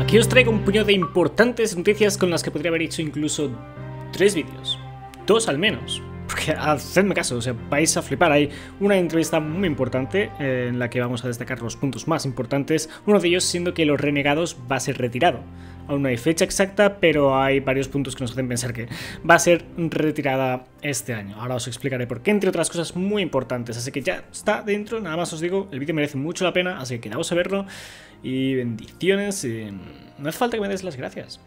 Aquí os traigo un puño de importantes noticias con las que podría haber hecho incluso tres vídeos. Dos al menos porque hacedme caso, o sea, vais a flipar. Hay una entrevista muy importante eh, en la que vamos a destacar los puntos más importantes, uno de ellos siendo que los renegados va a ser retirado. Aún no hay fecha exacta, pero hay varios puntos que nos hacen pensar que va a ser retirada este año. Ahora os explicaré por qué, entre otras cosas muy importantes. Así que ya está dentro, nada más os digo, el vídeo merece mucho la pena, así que quedaos a verlo. Y bendiciones, eh, no hace falta que me des las gracias,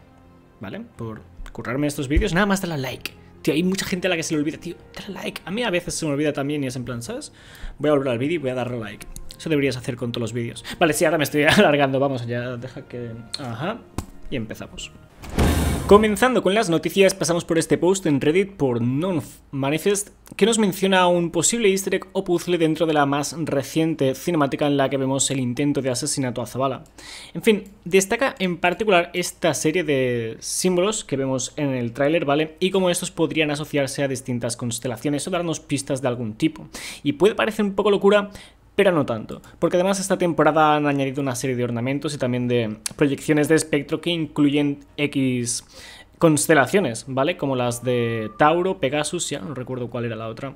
¿vale? Por currarme estos vídeos, nada más dale a like Tío, hay mucha gente a la que se le olvida, tío, dale like. A mí a veces se me olvida también y es en plan, ¿sabes? Voy a volver al vídeo y voy a darle like. Eso deberías hacer con todos los vídeos. Vale, sí, ahora me estoy alargando. Vamos, ya deja que... Ajá. Y empezamos. Comenzando con las noticias, pasamos por este post en Reddit por Manifest que nos menciona un posible easter egg o puzzle dentro de la más reciente cinemática en la que vemos el intento de asesinato a Zavala. En fin, destaca en particular esta serie de símbolos que vemos en el tráiler, ¿vale? Y cómo estos podrían asociarse a distintas constelaciones o darnos pistas de algún tipo. Y puede parecer un poco locura, pero no tanto, porque además esta temporada han añadido una serie de ornamentos y también de proyecciones de espectro que incluyen X constelaciones, ¿vale? Como las de Tauro, Pegasus, ya no recuerdo cuál era la otra.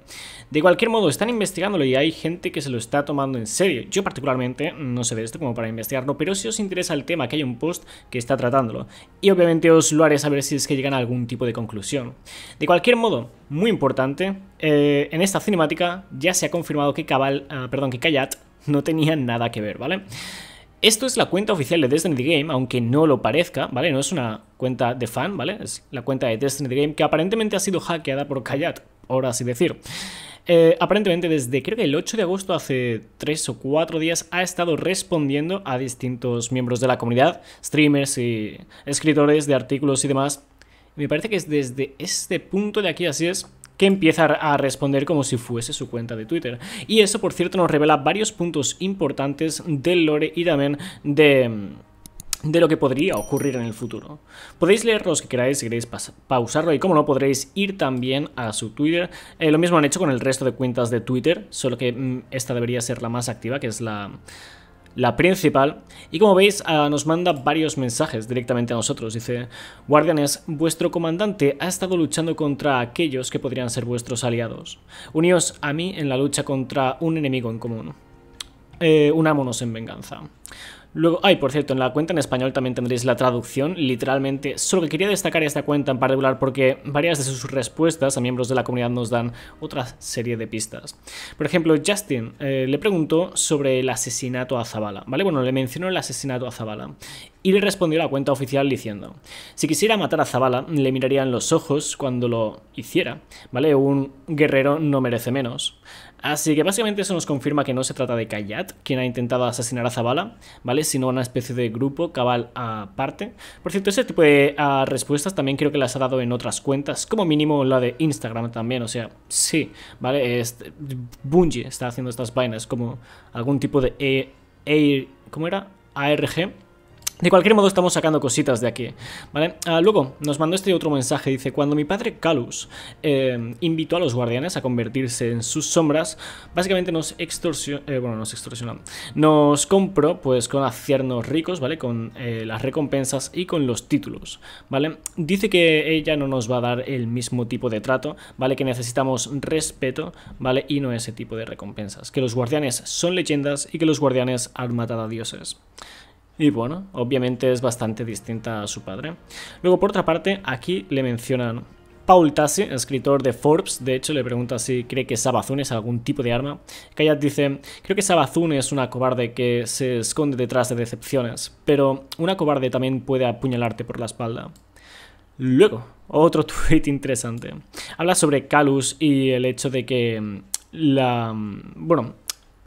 De cualquier modo, están investigándolo y hay gente que se lo está tomando en serio. Yo particularmente no sé de esto como para investigarlo, pero si os interesa el tema, que hay un post que está tratándolo. Y obviamente os lo haré saber si es que llegan a algún tipo de conclusión. De cualquier modo, muy importante, eh, en esta cinemática ya se ha confirmado que Cabal, ah, perdón, que Kayat no tenía nada que ver, ¿vale? Esto es la cuenta oficial de Destiny the Game, aunque no lo parezca, ¿vale? No es una cuenta de fan, ¿vale? Es la cuenta de Destiny the Game que aparentemente ha sido hackeada por Kayat, ahora así decir. Eh, aparentemente desde creo que el 8 de agosto, hace 3 o 4 días, ha estado respondiendo a distintos miembros de la comunidad, streamers y escritores de artículos y demás. Me parece que es desde este punto de aquí, así es, que empieza a responder como si fuese su cuenta de Twitter. Y eso, por cierto, nos revela varios puntos importantes del lore y también de de lo que podría ocurrir en el futuro. Podéis leer los que queráis si queréis pausarlo y como no podréis ir también a su Twitter. Eh, lo mismo han hecho con el resto de cuentas de Twitter, solo que mm, esta debería ser la más activa, que es la, la principal. Y como veis, ah, nos manda varios mensajes directamente a nosotros. Dice, guardianes, vuestro comandante ha estado luchando contra aquellos que podrían ser vuestros aliados. Uníos a mí en la lucha contra un enemigo en común. Eh, unámonos en venganza. Luego, ay, por cierto, en la cuenta en español también tendréis la traducción, literalmente. Solo que quería destacar esta cuenta en particular porque varias de sus respuestas a miembros de la comunidad nos dan otra serie de pistas. Por ejemplo, Justin eh, le preguntó sobre el asesinato a Zavala, ¿vale? Bueno, le mencionó el asesinato a Zavala y le respondió la cuenta oficial diciendo, si quisiera matar a Zavala, le miraría en los ojos cuando lo hiciera, ¿vale? Un guerrero no merece menos. Así que básicamente eso nos confirma que no se trata de Kayat, quien ha intentado asesinar a Zabala, ¿vale? Sino una especie de grupo cabal aparte. Por cierto, ese tipo de ah, respuestas también creo que las ha dado en otras cuentas, como mínimo la de Instagram también, o sea, sí, ¿vale? Este, Bungie está haciendo estas vainas como algún tipo de... E, ¿Cómo era? ARG de cualquier modo estamos sacando cositas de aquí, ¿vale? Ah, luego nos mandó este otro mensaje, dice, cuando mi padre Calus eh, invitó a los guardianes a convertirse en sus sombras, básicamente nos extorsionó, eh, bueno, nos extorsionó, nos compró pues con aciernos ricos, ¿vale? Con eh, las recompensas y con los títulos, ¿vale? Dice que ella no nos va a dar el mismo tipo de trato, ¿vale? Que necesitamos respeto, ¿vale? Y no ese tipo de recompensas, que los guardianes son leyendas y que los guardianes han matado a dioses. Y bueno, obviamente es bastante distinta a su padre. Luego, por otra parte, aquí le mencionan Paul Tassi, escritor de Forbes, de hecho le pregunta si cree que Sabazun es algún tipo de arma. Kayat dice, creo que Sabazun es una cobarde que se esconde detrás de decepciones, pero una cobarde también puede apuñalarte por la espalda. Luego, otro tweet interesante. Habla sobre Calus y el hecho de que mm, la... Mm, bueno,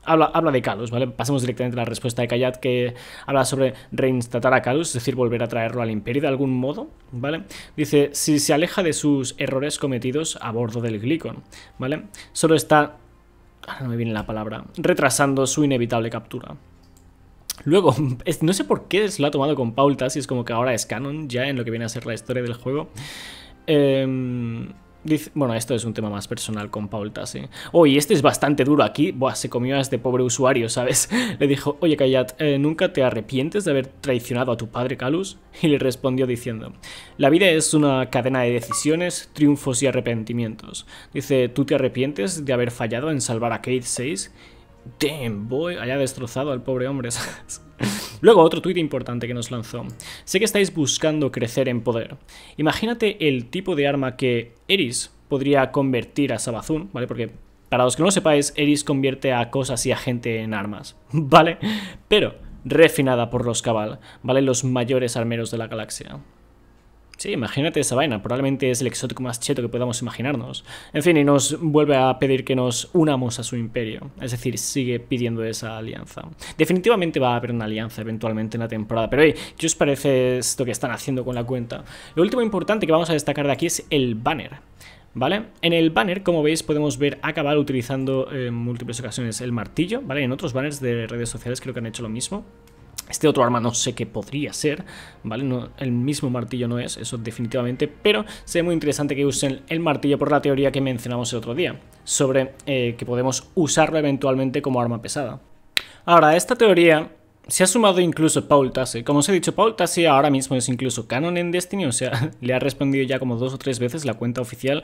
habla, de Kalus, ¿vale? Pasemos directamente a la respuesta de Kayat que habla sobre reinstatar a Kalus, es decir, volver a traerlo al imperio de algún modo, ¿vale? Dice, si se aleja de sus errores cometidos a bordo del Glicon, ¿vale? Solo está... Ahora no me viene la palabra. Retrasando su inevitable captura. Luego, no sé por qué se lo ha tomado con pautas si es como que ahora es canon ya en lo que viene a ser la historia del juego. Eh bueno, esto es un tema más personal con Paul Tassi. Oh, este es bastante duro aquí. Buah, se comió a este pobre usuario, ¿sabes? Le dijo, oye Kayat, eh, ¿nunca te arrepientes de haber traicionado a tu padre Calus? Y le respondió diciendo, la vida es una cadena de decisiones, triunfos y arrepentimientos. Dice, ¿tú te arrepientes de haber fallado en salvar a Kate 6? Damn, boy, haya destrozado al pobre hombre, ¿sabes? Luego, otro tuit importante que nos lanzó. Sé que estáis buscando crecer en poder. Imagínate el tipo de arma que Eris podría convertir a Sabazun, ¿vale? Porque para los que no lo sepáis, Eris convierte a cosas y a gente en armas, ¿vale? Pero refinada por los Cabal, ¿vale? Los mayores armeros de la galaxia. Sí, imagínate esa vaina, probablemente es el exótico más cheto que podamos imaginarnos. En fin, y nos vuelve a pedir que nos unamos a su imperio, es decir, sigue pidiendo esa alianza. Definitivamente va a haber una alianza eventualmente en la temporada, pero hey, ¿qué os parece esto que están haciendo con la cuenta? Lo último importante que vamos a destacar de aquí es el banner. ¿Vale? En el banner, como veis, podemos ver a Cabal utilizando en eh, múltiples ocasiones el martillo, ¿vale? En otros banners de redes sociales creo que han hecho lo mismo. Este otro arma no sé qué podría ser, ¿vale? el mismo martillo no es, eso definitivamente, pero sería muy interesante que usen el martillo por la teoría que mencionamos el otro día, sobre eh, que podemos usarlo eventualmente como arma pesada. Ahora, esta teoría se ha sumado incluso Paul Tassi. Como os he dicho, Paul Tassi ahora mismo es incluso canon en Destiny, o sea, le ha respondido ya como dos o tres veces la cuenta oficial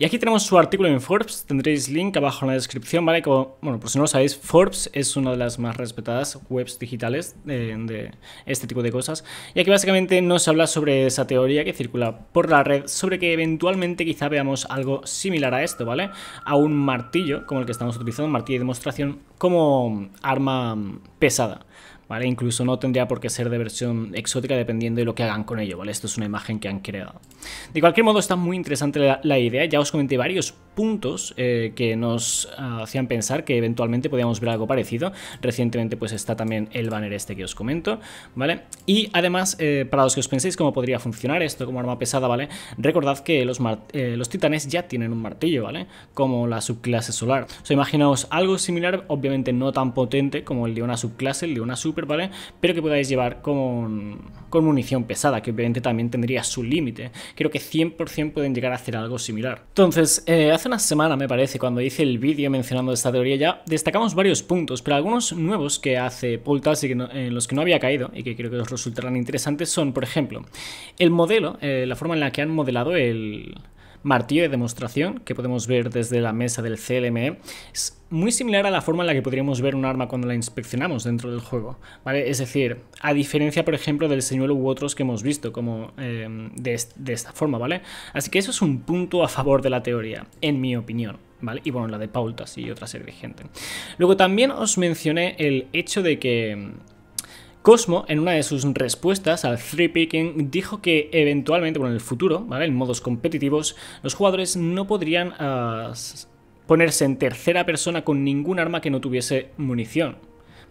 y aquí tenemos su artículo en Forbes, tendréis link abajo en la descripción, ¿vale? Como, bueno, por si no lo sabéis, Forbes es una de las más respetadas webs digitales de, este tipo de cosas. Y aquí básicamente nos habla sobre esa teoría que circula por la red, sobre que eventualmente quizá veamos algo similar a esto, ¿vale? A un martillo, como el que estamos utilizando, martillo de demostración, como arma pesada. Incluso no tendría por qué ser de versión exótica dependiendo de lo que hagan con ello, ¿vale? Esto es una imagen que han creado. De cualquier modo, está muy interesante la, la idea, ya os comenté varios puntos eh, que nos ah, hacían pensar que eventualmente podíamos ver algo parecido. Recientemente pues está también el banner este que os comento, ¿vale? Y además, eh, para los que os penséis cómo podría funcionar esto como arma pesada, ¿vale? Recordad que los, eh, los titanes ya tienen un martillo, ¿vale? Como la subclase solar. imaginaos algo similar, obviamente no tan potente como el de una subclase, el de una super, ¿vale? Pero que podáis llevar con, con munición pesada, que obviamente también tendría su límite. Creo que 100% pueden llegar a hacer algo similar. Entonces, hace una semana, me parece, cuando hice el vídeo mencionando esta teoría, ya destacamos varios puntos, pero algunos nuevos que hace Paul en los que no había caído y que creo que os resultarán interesantes son, por ejemplo, el modelo, eh, la forma en la que han modelado el, martillo de demostración que podemos ver desde la mesa del CLME es muy similar a la forma en la que podríamos ver un arma cuando la inspeccionamos dentro del juego, ¿vale? Es decir, a diferencia, por ejemplo, del señuelo u otros que hemos visto, como em, de, de esta forma, ¿vale? Así que eso es un punto a favor de la teoría, en mi opinión. ¿Vale? Y bueno, la de pautas y otra serie de gente. Luego también os mencioné el hecho de que Cosmo, en una de sus respuestas al 3 picking, dijo que eventualmente, bueno, en el futuro, ¿vale? En modos competitivos, los jugadores no podrían ah, ponerse en tercera persona con ningún arma que no tuviese munición,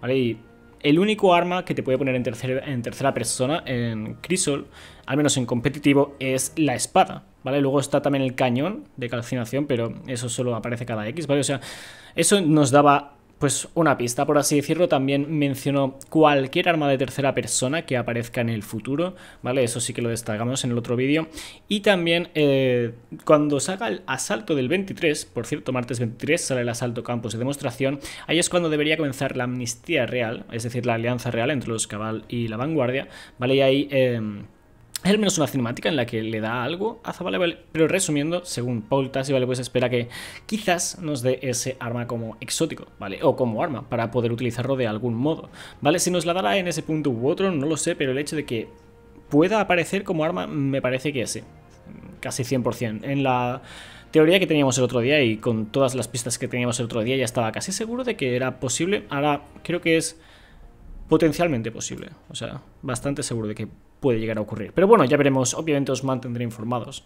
¿vale? Y el único arma que te puede poner en, tercera, en tercera persona en Crisol, al menos en competitivo, es la espada, ¿vale? Luego está también el cañón de calcinación, pero eso solo aparece cada X, ¿vale? O sea, eso nos daba pues una pista, por así decirlo, también mencionó cualquier arma de tercera persona que aparezca en el futuro, ¿vale? Eso sí que lo destacamos en el otro vídeo. Y también eh, cuando salga el asalto del 23, por cierto, martes 23 sale el asalto campos de demostración, ahí es cuando debería comenzar la amnistía real, es decir, la alianza real entre los cabal y la vanguardia, ¿vale? Y ahí... Em, es al menos una cinemática en la que le da algo a Zavala, pero resumiendo, según Paul Tassi, vale, pues espera que quizás nos dé ese arma como exótico, ¿vale? O como arma, para poder utilizarlo de algún modo, ¿vale? Si nos la dará en ese punto u otro, no lo sé, pero el hecho de que pueda aparecer como arma me parece que sí, eh, casi 100%. En la teoría que teníamos el otro día y con todas las pistas que teníamos el otro día ya estaba casi seguro de que era posible, ahora creo que es potencialmente posible. O sea, bastante seguro de que puede llegar a ocurrir. Pero bueno, ya veremos. Obviamente os mantendré informados.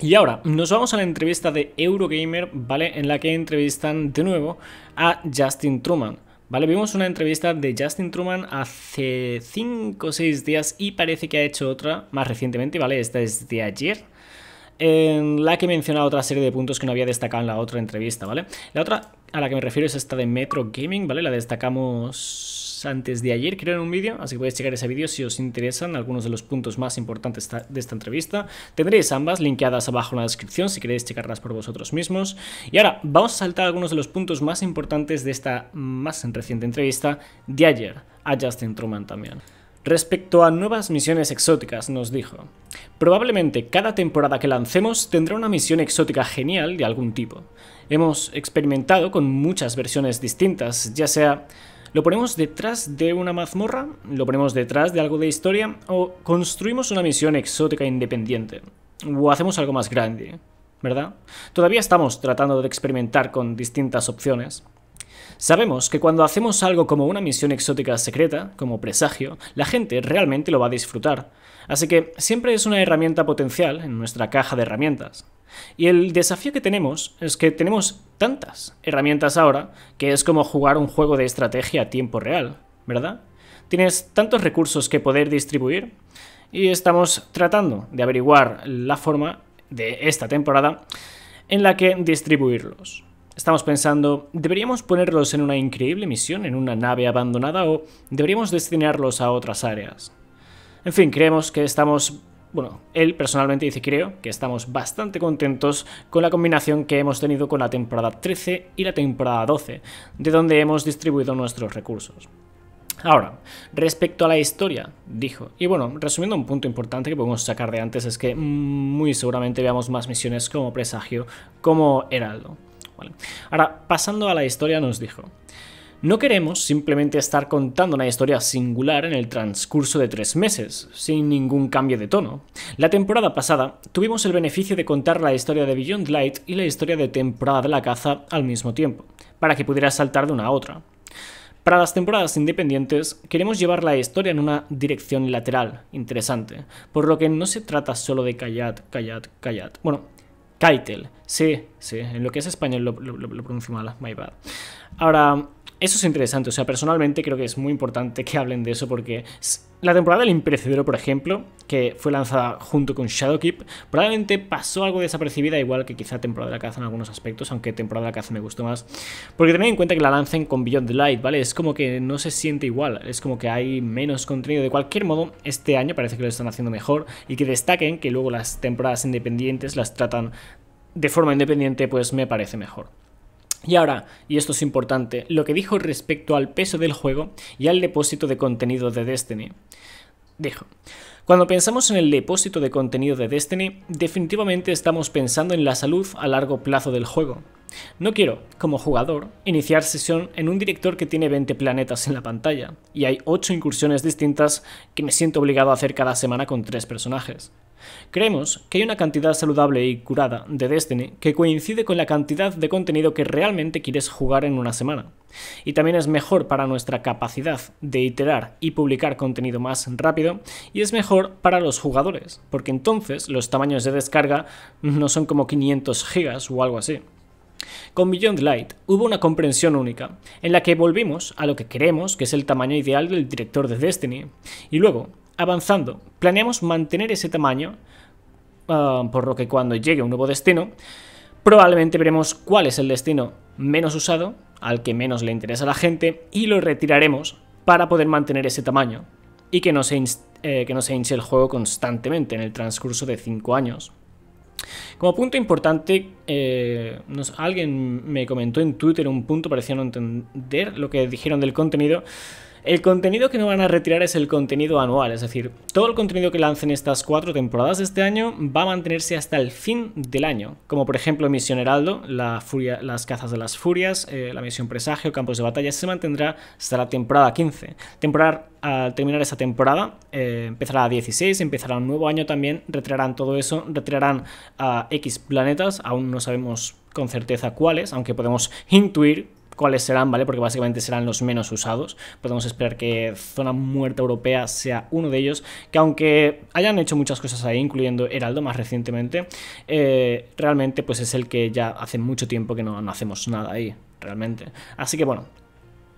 Y ahora nos vamos a la entrevista de Eurogamer, ¿vale? En la que entrevistan de nuevo a Justin Truman. Vale, vimos una entrevista de Justin Truman hace 5 o 6 días y parece que ha hecho otra más recientemente, ¿vale? Esta es de ayer, en la que menciona otra serie de puntos que no había destacado en la otra entrevista, ¿vale? La otra a la que me refiero es esta de Metro Gaming, ¿vale? La destacamos antes de ayer, creo, un vídeo, así que podéis checar ese vídeo si os interesan algunos de los puntos más importantes de esta entrevista. Tendréis ambas linkeadas abajo en la descripción si queréis checarlas por vosotros mismos. Y ahora vamos a saltar algunos de los puntos más importantes de esta más reciente entrevista de ayer a Justin Truman también. Respecto a nuevas misiones exóticas, nos dijo, probablemente cada temporada que lancemos tendrá una misión exótica genial de algún tipo. Hemos experimentado con muchas versiones distintas, ya sea ¿Lo ponemos detrás de una mazmorra? ¿Lo ponemos detrás de algo de historia? ¿O construimos una misión exótica independiente? ¿O hacemos algo más grande? ¿Verdad? Todavía estamos tratando de experimentar con distintas opciones. Sabemos que cuando hacemos algo como una misión exótica secreta, como presagio, la gente realmente lo va a disfrutar. Así que siempre es una herramienta potencial en nuestra caja de herramientas. Y el desafío que tenemos es que tenemos tantas herramientas ahora que es como jugar un juego de estrategia a tiempo real, ¿verdad? Tienes tantos recursos que poder distribuir y estamos tratando de averiguar la forma de esta temporada en la que distribuirlos. Estamos pensando, ¿deberíamos ponerlos en una increíble misión, en una nave abandonada o deberíamos destinarlos a otras áreas? En fin, creemos que estamos bueno, él personalmente dice creo que estamos bastante contentos con la combinación que hemos tenido con la temporada 13 y la temporada 12, de donde hemos distribuido nuestros recursos. Ahora, respecto a la historia, dijo, y bueno, resumiendo un punto importante que podemos sacar de antes es que muy seguramente veamos más misiones como Presagio, como Heraldo. Ahora, pasando a la historia, nos dijo, no queremos simplemente estar contando una historia singular en el transcurso de tres meses, sin ningún cambio de tono. La temporada pasada tuvimos el beneficio de contar la historia de Beyond Light y la historia de temporada de la caza al mismo tiempo, para que pudiera saltar de una a otra. Para las temporadas independientes, queremos llevar la historia en una dirección lateral, interesante, por lo que no se trata solo de callat, callat, callat. Bueno, Kaitel, sí, sí, en lo que es español lo, lo pronuncio mal, my bad. Ahora, eso es interesante, o sea, personalmente creo que es muy importante que hablen de eso porque la temporada del Imperecedero, por ejemplo, que fue lanzada junto con Shadowkeep, probablemente pasó algo desapercibida, igual que quizá temporada de la caza en algunos aspectos, aunque temporada de la caza me gustó más. Porque tened en cuenta que la lancen con Beyond the Light, ¿vale? Es como que no se siente igual, es como que hay menos contenido. De cualquier modo, este año parece que lo están haciendo mejor y que destaquen que luego las temporadas independientes las tratan de forma independiente, pues me parece mejor. Y ahora, y esto es importante, lo que dijo respecto al peso del juego y al depósito de contenido de Destiny. Dijo, cuando pensamos en el depósito de contenido de Destiny, definitivamente estamos pensando en la salud a largo plazo del juego. No quiero, como jugador, iniciar sesión en un director que tiene 20 planetas en la pantalla, y hay 8 incursiones distintas que me siento obligado a hacer cada semana con 3 personajes. Creemos que hay una cantidad saludable y curada de Destiny que coincide con la cantidad de contenido que realmente quieres jugar en una semana. Y también es mejor para nuestra capacidad de iterar y publicar contenido más rápido, y es mejor para los jugadores, porque entonces los tamaños de descarga no son como 500 gigas o algo así. Con Beyond Light hubo una comprensión única, en la que volvimos a lo que queremos, que es el tamaño ideal del director de Destiny, y luego Avanzando, planeamos mantener ese tamaño, ah, por lo que cuando llegue un nuevo destino, probablemente veremos cuál es el destino menos usado, al que menos le interesa a la gente, y lo retiraremos para poder mantener ese tamaño y que no se, eh, que no se hinche el juego constantemente en el transcurso de 5 años. Como punto importante, eh, alguien me comentó en Twitter un punto, parecía no entender lo que dijeron del contenido, el contenido que no van a retirar es el contenido anual, es decir, todo el contenido que lancen estas cuatro temporadas de este año va a mantenerse hasta el fin del año, como por ejemplo Misión Heraldo, las cazas de las furias, eh, la misión Presagio, Campos de Batalla, se mantendrá hasta la temporada 15. Temporar, al terminar esa temporada, eh, empezará a 16, empezará un nuevo año también, retirarán todo eso, retirarán a X planetas, aún no sabemos con certeza cuáles, aunque podemos intuir cuáles serán, ¿vale? Porque básicamente serán los menos usados. Podemos esperar que Zona Muerta Europea sea uno de ellos, que aunque hayan hecho muchas cosas ahí, incluyendo Heraldo más recientemente, eh, realmente pues es el que ya hace mucho tiempo que no, no hacemos nada ahí, realmente. Así que bueno,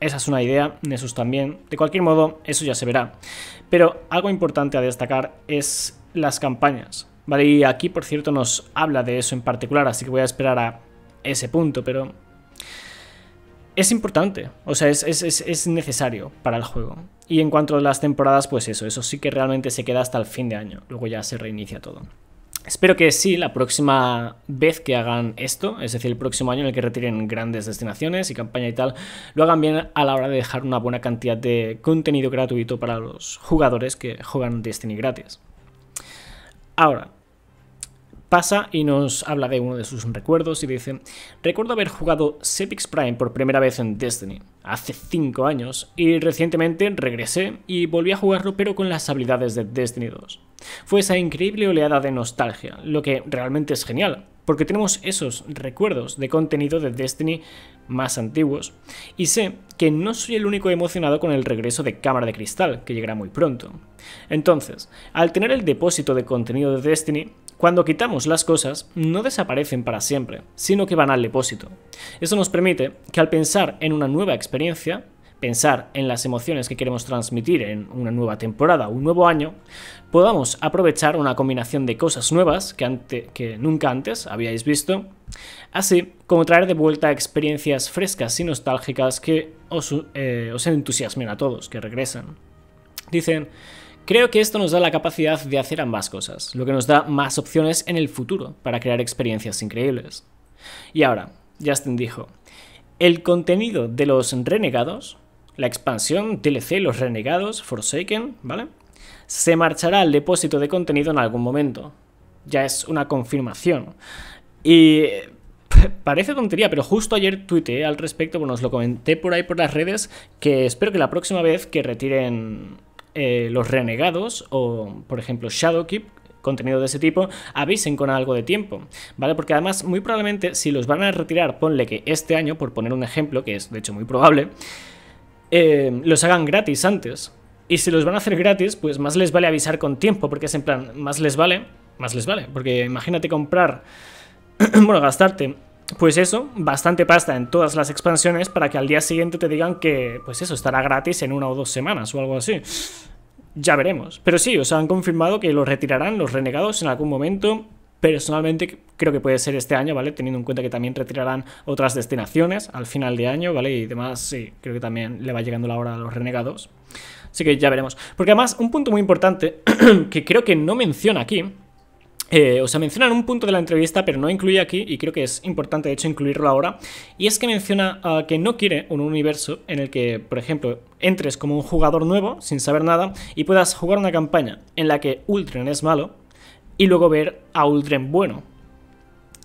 esa es una idea, Nesus también. De cualquier modo, eso ya se verá. Pero algo importante a destacar es las campañas. Vale, y aquí por cierto nos habla de eso en particular, así que voy a esperar a ese punto, pero es importante, o sea, es, necesario para el juego. Y en cuanto a las temporadas, pues eso, eso sí que realmente se queda hasta el fin de año, luego ya se reinicia todo. Espero que sí, la próxima vez que hagan esto, es decir, el próximo año en el que retiren grandes destinaciones y campaña y tal, lo hagan bien a la hora de dejar una buena cantidad de contenido gratuito para los jugadores que juegan Destiny gratis. Ahora, y nos habla de uno de sus recuerdos y dice, recuerdo haber jugado Sepix Prime por primera vez en Destiny, hace 5 años, y recientemente regresé y volví a jugarlo pero con las habilidades de Destiny 2. Fue esa increíble oleada de nostalgia, lo que realmente es genial, porque tenemos esos recuerdos de contenido de Destiny más antiguos, y sé que no soy el único emocionado con el regreso de Cámara de Cristal, que llegará muy pronto. Entonces, al tener el depósito de contenido de Destiny, cuando quitamos las cosas, no desaparecen para siempre, sino que van al depósito. Eso nos permite que al pensar en una nueva experiencia, pensar en las emociones que queremos transmitir en una nueva temporada, un nuevo año, podamos aprovechar una combinación de cosas nuevas que, nunca antes habíais visto, así como traer de vuelta experiencias frescas y nostálgicas que os, eh, os entusiasmen a todos, que regresan. Dicen, Creo que esto nos da la capacidad de hacer ambas cosas, lo que nos da más opciones en el futuro para crear experiencias increíbles. Y ahora, Justin dijo, el contenido de los renegados, la expansión DLC Los Renegados, Forsaken, ¿vale? Se marchará al depósito de contenido en algún momento. Ya es una confirmación. Y parece tontería, pero justo ayer tuiteé al respecto, bueno, os lo comenté por ahí por las redes, que espero que la próxima vez que retiren eh, los renegados o, por ejemplo, Shadowkeep, contenido de ese tipo, avisen con algo de tiempo, ¿vale? Porque además, muy probablemente, si los van a retirar, ponle que este año, por poner un ejemplo, que es de hecho muy probable, eh, los hagan gratis antes. Y si los van a hacer gratis, pues más les vale avisar con tiempo, porque es en plan, más les vale, más les vale. Porque imagínate comprar, bueno, gastarte pues eso, bastante pasta en todas las expansiones para que al día siguiente te digan que, pues eso, estará gratis en una o dos semanas o algo así. Ya veremos. Pero sí, os han confirmado que los retirarán los renegados en algún momento. Personalmente creo que puede ser este año, ¿vale? Teniendo en cuenta que también retirarán otras destinaciones al final de año, ¿vale? Y demás, sí, creo que también le va llegando la hora a los renegados. Así que ya veremos. Porque además, un punto muy importante que creo que no menciona aquí eh, o sea, mencionan un punto de la entrevista, pero no incluí aquí, y creo que es importante, de hecho, incluirlo ahora, y es que menciona ah, que no quiere un universo en el que, por ejemplo, entres como un jugador nuevo, sin saber nada, y puedas jugar una campaña en la que Ultren es malo, y luego ver a Ultren bueno.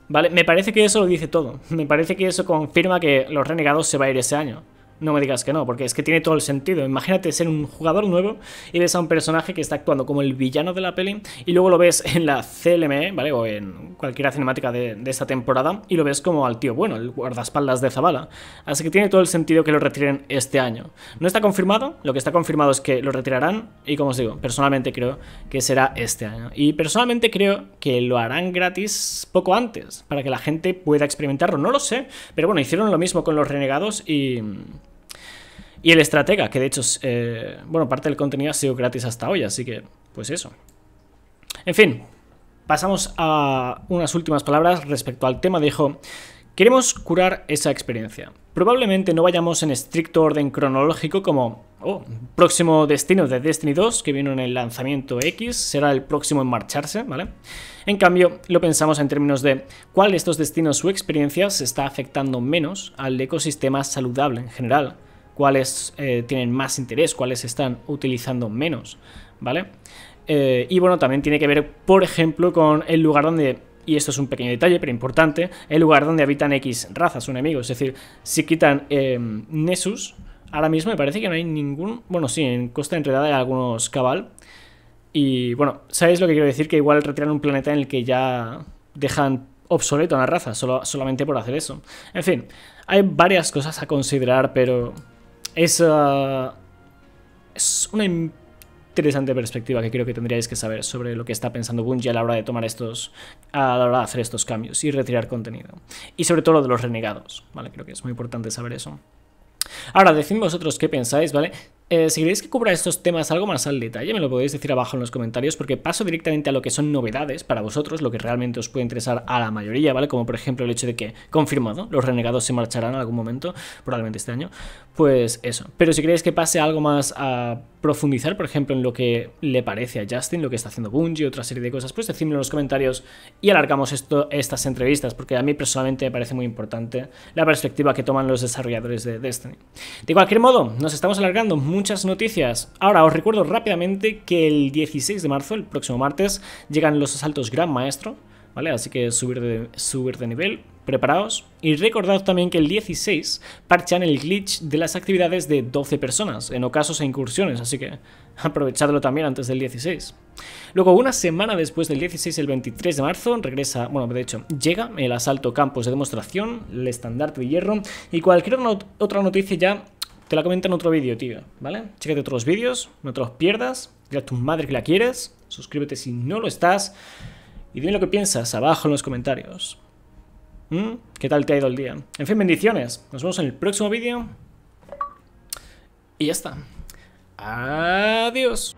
¿Vale? Me parece que eso lo dice todo. Me parece que eso confirma que los renegados se va a ir ese año no me digas que no, porque es que tiene todo el sentido. Imagínate ser un jugador nuevo y ves a un personaje que está actuando como el villano de la peli y luego lo ves en la clm e, ¿vale? O en cualquier cinemática de, esta temporada y lo ves como al tío bueno, el guardaespaldas de Zabala. Así que tiene todo el sentido que lo retiren este año. No está confirmado, lo que está confirmado es que lo retirarán y como os digo, personalmente creo que será este año. Y personalmente creo que lo harán gratis poco antes, para que la gente pueda experimentarlo. No lo sé, pero bueno, hicieron lo mismo con los renegados y... Y el estratega, que de hecho, eh, bueno, parte del contenido ha sido gratis hasta hoy, así que, pues eso. En fin, pasamos a unas últimas palabras respecto al tema. Dijo, queremos curar esa experiencia. Probablemente no vayamos en estricto orden cronológico como, oh, próximo destino de Destiny 2, que vino en el lanzamiento X, será el próximo en marcharse, ¿vale? En cambio, lo pensamos en términos de cuál de estos destinos o experiencias está afectando menos al ecosistema saludable en general cuáles eh, tienen más interés, cuáles están utilizando menos, ¿vale? Eh, y bueno, también tiene que ver, por ejemplo, con el lugar donde y esto es un pequeño detalle, pero importante, el lugar donde habitan X razas, un enemigo. Es decir, si quitan Nesus, eh, Nessus, ahora mismo me parece que no hay ningún... Bueno, sí, en Costa Enredada hay algunos cabal. Y bueno, ¿sabéis lo que quiero decir? Que igual retiran un planeta en el que ya dejan obsoleto una raza, solamente por hacer eso. En fin, hay varias cosas a considerar, pero es, es una interesante perspectiva que creo que tendríais que saber sobre lo que está pensando Bungie a la hora de tomar estos, a la hora de hacer estos cambios y retirar contenido. Y sobre todo lo de los renegados, ¿vale? Creo que es muy importante saber eso. Ahora, decidme vosotros qué pensáis, ¿vale? Eh, si queréis que cubra estos temas algo más al detalle, me lo podéis decir abajo en los comentarios, porque paso directamente a lo que son novedades para vosotros, lo que realmente os puede interesar a la mayoría, ¿vale? Como por ejemplo el hecho de que, confirmado, los renegados se marcharán en algún momento, probablemente este año, pues eso. Pero si queréis que pase algo más a profundizar, por ejemplo, en lo que le parece a Justin, lo que está haciendo Bungie, otra serie de cosas, pues decídmelo en los comentarios y alargamos estas entrevistas, porque a mí personalmente me parece muy importante la perspectiva que toman los desarrolladores de Destiny. De cualquier modo, nos estamos alargando muy muchas noticias. Ahora os recuerdo rápidamente que el 16 de marzo, el próximo martes, llegan los asaltos Gran Maestro, ¿vale? Así que subir de, subir de nivel, preparaos. Y recordad también que el 16 parchan el glitch de las actividades de 12 personas, en ocasos e incursiones, así que aprovechadlo también antes del 16. Luego, una semana después del 16, el 23 de marzo, regresa, bueno, de hecho, llega el asalto campos de demostración, el estandarte de hierro y cualquier otra noticia ya te la comento en otro vídeo, tío, ¿vale? Chécate otros vídeos, no te los pierdas. Dile a tu madre que la quieres. Suscríbete si no lo estás. Y dime lo que piensas abajo en los comentarios. ¿Mm? ¿Qué tal te ha ido el día? En fin, bendiciones. Nos vemos en el próximo vídeo. Y ya está. Adiós.